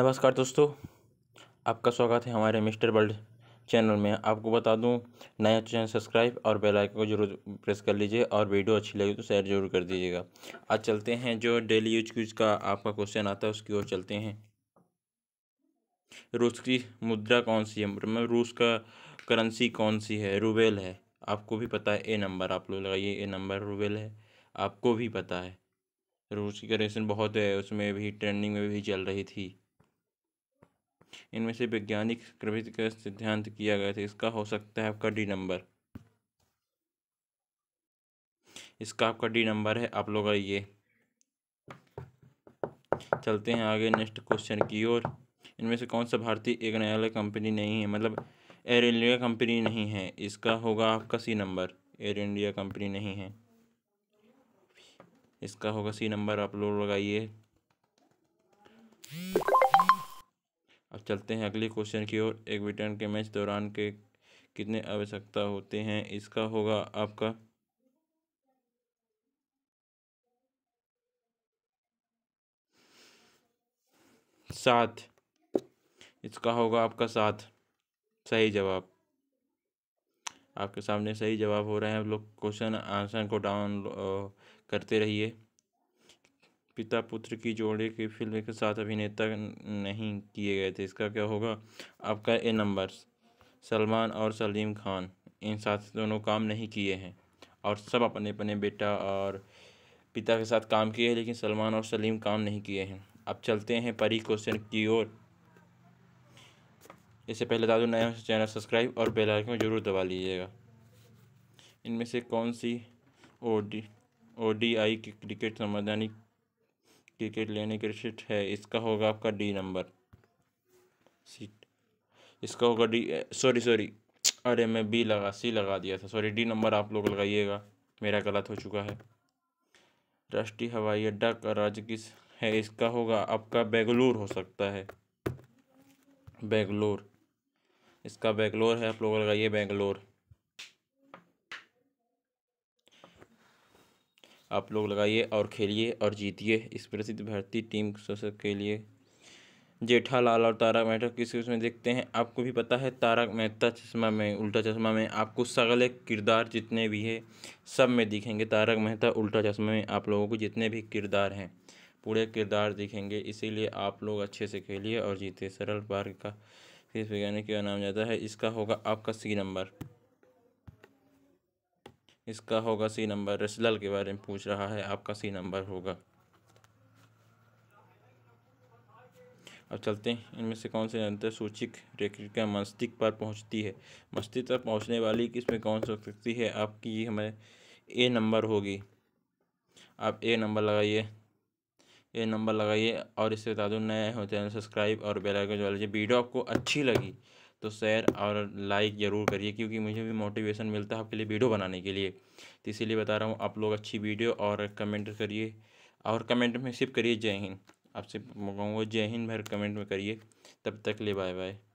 नमस्कार दोस्तों आपका स्वागत है हमारे मिस्टर वर्ल्ड चैनल में आपको बता दूं नया चैनल सब्सक्राइब और बेल आइकन को जरूर प्रेस कर लीजिए और वीडियो अच्छी लगे तो शेयर जरूर कर दीजिएगा आज चलते हैं जो डेली यूज क्यूज का आपका क्वेश्चन आता है उसकी ओर चलते हैं रूस की मुद्रा कौन सी है मतलब रूस का करेंसी कौन सी है रूबेल है आपको भी पता है ए नंबर आप लोग लगाइए ए नंबर रूबेल है आपको भी पता है रूस की करेंसी बहुत है उसमें भी ट्रेंडिंग में भी चल रही थी इनमें से वैज्ञानिक प्रवृत्ति का सिद्धांत किया गया था इसका हो सकता है आपका डी नंबर इसका आपका डी नंबर है आप लोग आइए चलते हैं आगे नेक्स्ट क्वेश्चन की ओर इनमें से कौन सा भारतीय एक न्यायालय कंपनी नहीं है मतलब एयर इंडिया कंपनी नहीं है इसका होगा आपका C number Air India company नहीं है इसका होगा सी नंबर आप लोग लगाइए चलते हैं अगले क्वेश्चन की ओर एक विटर्न के मैच दौरान के कितने आवश्यकता होते हैं इसका होगा आपका सात इसका होगा आपका सात सही जवाब आपके सामने सही जवाब हो रहे हैं आप लोग क्वेश्चन आंसर को डाउन करते रहिए पिता पुत्र की जोड़े की फिल्म के साथ अभिनेता नहीं किए गए थे इसका क्या होगा आपका ए नंबर सलमान और सलीम खान इन साथ दोनों काम नहीं किए हैं और सब अपने अपने बेटा और पिता के साथ काम किए हैं लेकिन सलमान और सलीम काम नहीं किए हैं अब चलते हैं परी क्वेश्चन की ओर इससे पहले दादो नया चैनल सब्सक्राइब और बेल आइकन जरूर दबा लीजिएगा इनमें से कौन सी ओडी ओडीआई के क्रिकेट संवैधानिक टिकट लेने की रिसिट है इसका होगा आपका डी नंबर सीट इसका होगा डी सॉरी सॉरी अरे मैं बी लगा सी लगा दिया था सॉरी डी नंबर आप लोग लगाइएगा मेरा गलत हो चुका है राष्ट्रीय हवाई अड्डा का राज्य किस है इसका होगा आपका बेगलोर हो सकता है बेंगलोर इसका बेंगलोर है आप लोग लगाइए बेंगलोर आप लोग लगाइए और खेलिए और जीतिए इस प्रसिद्ध भारतीय टीम के लिए जेठालाल और तारक मेहता किस किस में देखते हैं आपको भी पता है तारक मेहता चश्मा में उल्टा चश्मा में आपको सगले किरदार जितने भी है सब में दिखेंगे तारक मेहता उल्टा चश्मा में आप लोगों को जितने भी किरदार हैं पूरे किरदार दिखेंगे इसीलिए आप लोग अच्छे से खेलिए और जीते सरल पार्क का किस वैज्ञानिक का नाम जाता है इसका होगा आपका सी नंबर इसका होगा सी नंबर रसलल के बारे में पूछ रहा है आपका सी नंबर होगा अब चलते हैं इनमें से कौन से अंतर सूचिक रेखा मस्तिष्क पर पहुंचती है मस्तिष्क तक पहुंचने वाली किसमें कौन सी हो सकती है आपकी ये हमें ए नंबर होगी आप ए नंबर लगाइए ए नंबर लगाइए और इससे बता दो नए होते तो हैं सब्सक्राइब और बेल आइकन लीजिए वीडियो आपको अच्छी लगी तो शेयर और लाइक ज़रूर करिए क्योंकि मुझे भी मोटिवेशन मिलता है आपके लिए वीडियो बनाने के लिए तो इसीलिए बता रहा हूँ आप लोग अच्छी वीडियो और कमेंट करिए और कमेंट में सिर्फ करिए जय हिंद आपसे मंगाऊँगा जय हिंद भर कमेंट में करिए तब तक ले बाय बाय